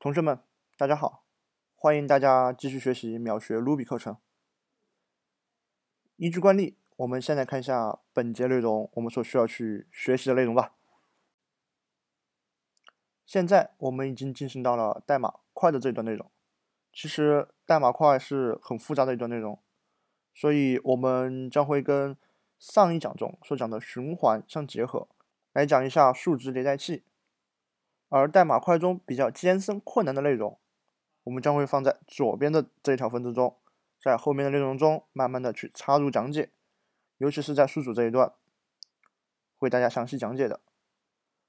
同学们，大家好，欢迎大家继续学习秒学 Ruby 课程。依据惯例，我们先来看一下本节内容，我们所需要去学习的内容吧。现在我们已经进行到了代码块的这段内容，其实代码块是很复杂的一段内容，所以我们将会跟上一讲中所讲的循环相结合，来讲一下数值迭代器。而代码块中比较艰深、困难的内容，我们将会放在左边的这一条分支中，在后面的内容中慢慢的去插入讲解，尤其是在数组这一段，会大家详细讲解的。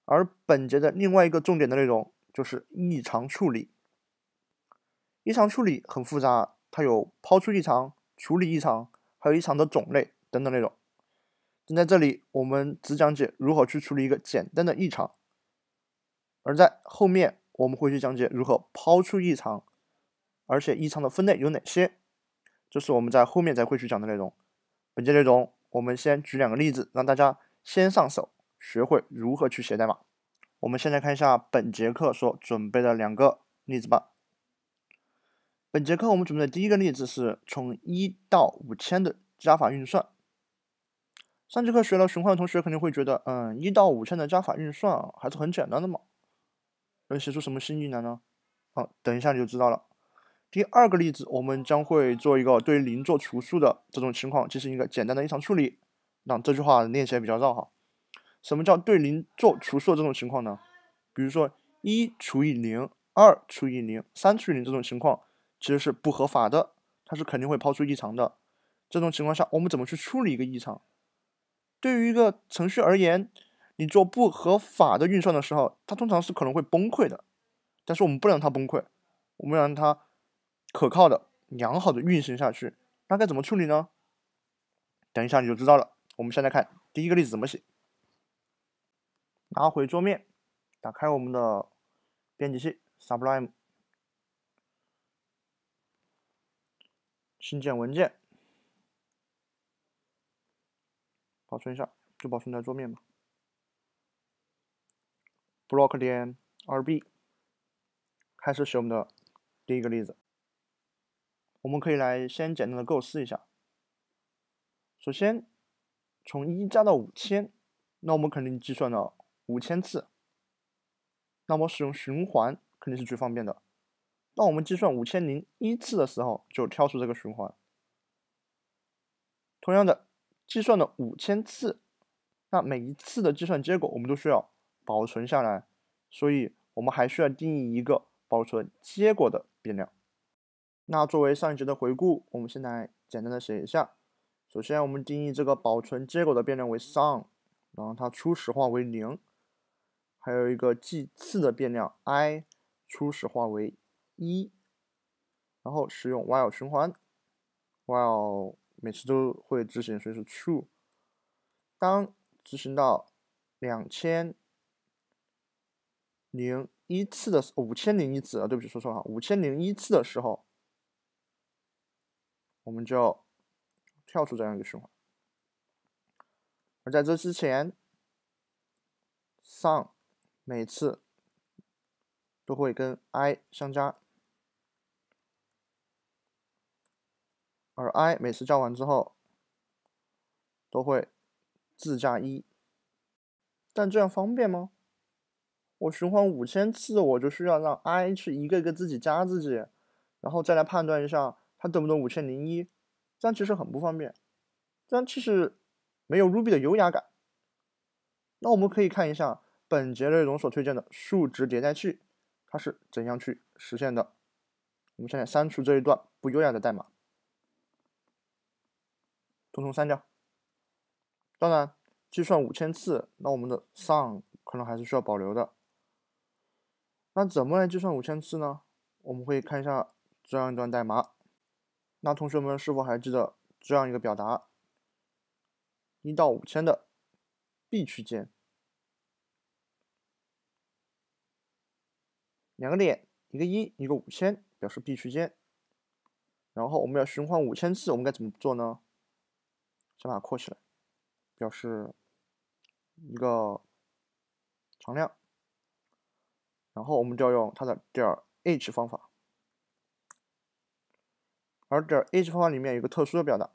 而本节的另外一个重点的内容就是异常处理。异常处理很复杂，它有抛出异常、处理异常，还有异常的种类等等内容。在这里，我们只讲解如何去处理一个简单的异常。而在后面我们会去讲解如何抛出异常，而且异常的分类有哪些，这是我们在后面才会去讲的内容。本节内容我们先举两个例子，让大家先上手，学会如何去写代码。我们先来看一下本节课所准备的两个例子吧。本节课我们准备的第一个例子是从一到五千的加法运算。上节课学了循环的同学肯定会觉得，嗯，一到五千的加法运算还是很简单的嘛。能写出什么新意来呢？好，等一下你就知道了。第二个例子，我们将会做一个对零做除数的这种情况，进行一个简单的异常处理。那这句话念起来比较绕哈。什么叫对零做除数的这种情况呢？比如说一除以零、二除以零、三除以零这种情况，其实是不合法的，它是肯定会抛出异常的。这种情况下，我们怎么去处理一个异常？对于一个程序而言。你做不合法的运算的时候，它通常是可能会崩溃的，但是我们不能让它崩溃，我们让它可靠的、良好的运行下去。那该怎么处理呢？等一下你就知道了。我们现在看第一个例子怎么写。拿回桌面，打开我们的编辑器 Sublime，新建文件，保存一下，就保存在桌面嘛。block 点二 b，开始使我们的第一个例子。我们可以来先简单的构思一下。首先，从一加到五千，那我们肯定计算了五千次。那么使用循环肯定是最方便的。那我们计算五千零一次的时候就跳出这个循环。同样的，计算了五千次，那每一次的计算结果我们都需要。保存下来，所以我们还需要定义一个保存结果的变量。那作为上一节的回顾，我们先来简单的写一下。首先，我们定义这个保存结果的变量为 sum，然后它初始化为零，还有一个计次的变量 i，初始化为一，然后使用 while 循环，while 每次都会执行，所以是 true。当执行到两千。零一次的五千零一次啊，对不起，说错了，五千零一次的时候，我们就跳出这样一个循环。而在这之前，上每次都会跟 i 相加，而 i 每次加完之后都会自加一。但这样方便吗？我循环五千次，我就需要让 i 去一个一个自己加自己，然后再来判断一下它等不等五千零一，这样其实很不方便，这样其实没有 Ruby 的优雅感。那我们可以看一下本节内容所推荐的数值迭代器，它是怎样去实现的。我们现在删除这一段不优雅的代码，通通删掉。当然，计算五千次，那我们的 sum 可能还是需要保留的。那怎么来计算五千次呢？我们会看一下这样一段代码。那同学们是否还记得这样一个表达：一到五千的 b 区间，两个点，一个一，一个五千，表示 b 区间。然后我们要循环五千次，我们该怎么做呢？先把它括起来，表示一个常量。然后我们就要用它的点 h 方法，而点 h 方法里面有个特殊的表达，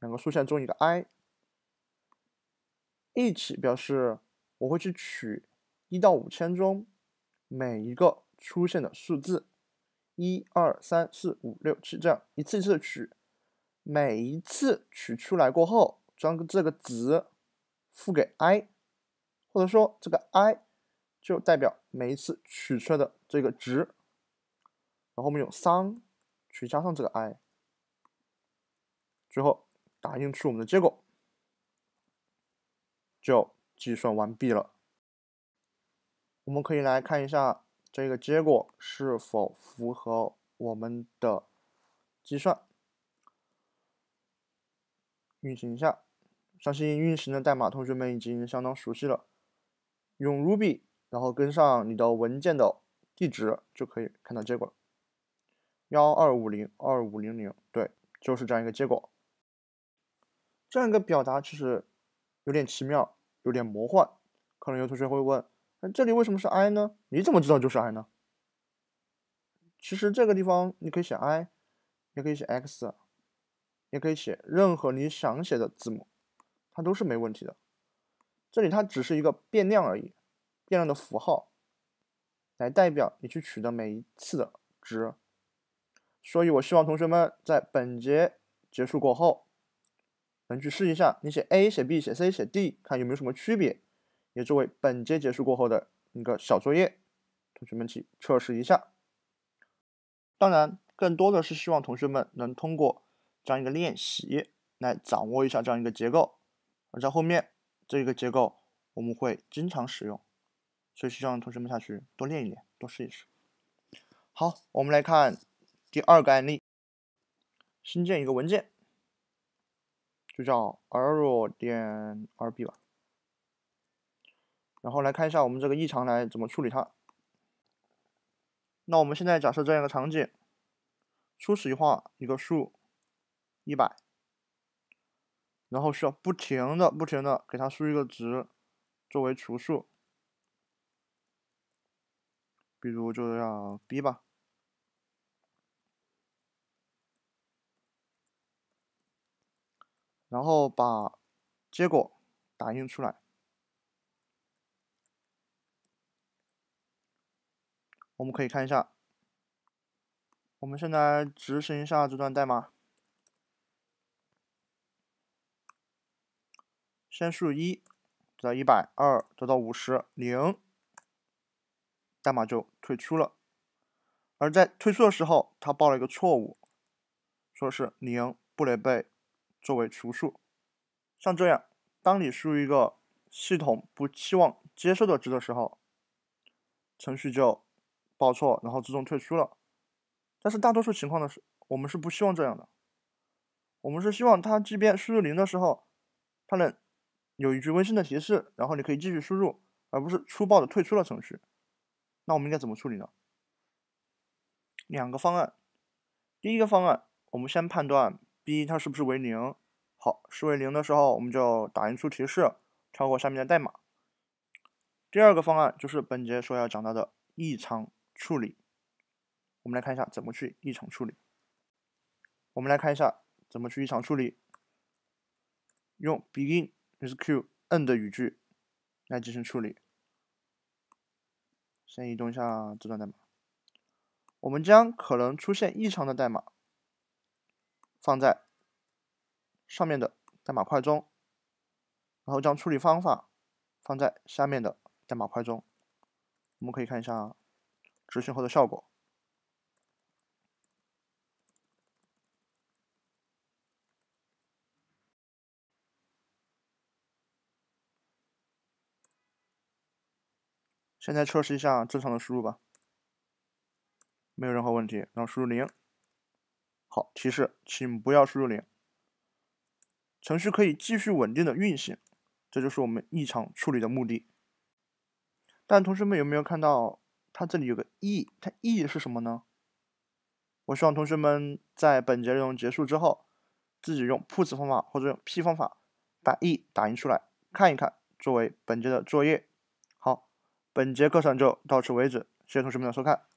两个竖线中一个 i，each 表示我会去取一到五千中每一个出现的数字，一二三四五六七这样一次一次的取，每一次取出来过后，将这个值付给 i，或者说这个 i。就代表每一次取出来的这个值，然后我们用商去加上这个 i，最后打印出我们的结果，就计算完毕了。我们可以来看一下这个结果是否符合我们的计算。运行一下，相信运行的代码同学们已经相当熟悉了。用 Ruby。然后跟上你的文件的地址，就可以看到结果了。幺二五零二五零零，对，就是这样一个结果。这样一个表达其实有点奇妙，有点魔幻。可能有同学会问：那这里为什么是 i 呢？你怎么知道就是 i 呢？其实这个地方你可以写 i，也可以写 x，也可以写任何你想写的字母，它都是没问题的。这里它只是一个变量而已。变量的符号来代表你去取的每一次的值，所以我希望同学们在本节结束过后能去试一下，你写 A、写 B、写 C、写 D，看有没有什么区别，也作为本节结束过后的一个小作业。同学们去测试一下。当然，更多的是希望同学们能通过这样一个练习来掌握一下这样一个结构，而在后面这个结构我们会经常使用。所以希望同学们下去多练一练，多试一试。好，我们来看第二个案例。新建一个文件，就叫 error 点 rb 吧。然后来看一下我们这个异常来怎么处理它。那我们现在假设这样一个场景：初始一画一个数一百，然后需要不停的不停的给它输一个值作为除数。比如，就让 b 吧，然后把结果打印出来。我们可以看一下，我们先来执行一下这段代码。先数一，得到一百，二得到五十，零。代码就退出了，而在退出的时候，它报了一个错误，说是零不能被作为除数。像这样，当你输入一个系统不期望接受的值的时候，程序就报错，然后自动退出了。但是大多数情况的是，我们是不希望这样的，我们是希望它即便输入零的时候，它能有一句温馨的提示，然后你可以继续输入，而不是粗暴的退出了程序。那我们应该怎么处理呢？两个方案，第一个方案，我们先判断 b 它是不是为零，好，是为零的时候，我们就打印出提示，超过下面的代码。第二个方案就是本节所要讲到的异常处理，我们来看一下怎么去异常处理。我们来看一下怎么去异常处理，用 begin i s c u e end 语句来进行处理。先移动一下这段代码，我们将可能出现异常的代码放在上面的代码块中，然后将处理方法放在下面的代码块中。我们可以看一下执行后的效果。现在测试一下正常的输入吧，没有任何问题。然后输入零，好，提示，请不要输入零。程序可以继续稳定的运行，这就是我们异常处理的目的。但同学们有没有看到，它这里有个 e，它 e 是什么呢？我希望同学们在本节内容结束之后，自己用 puts 方法或者用 p 方法把 e 打印出来看一看，作为本节的作业。本节课上就到此为止，谢谢同学们的收看。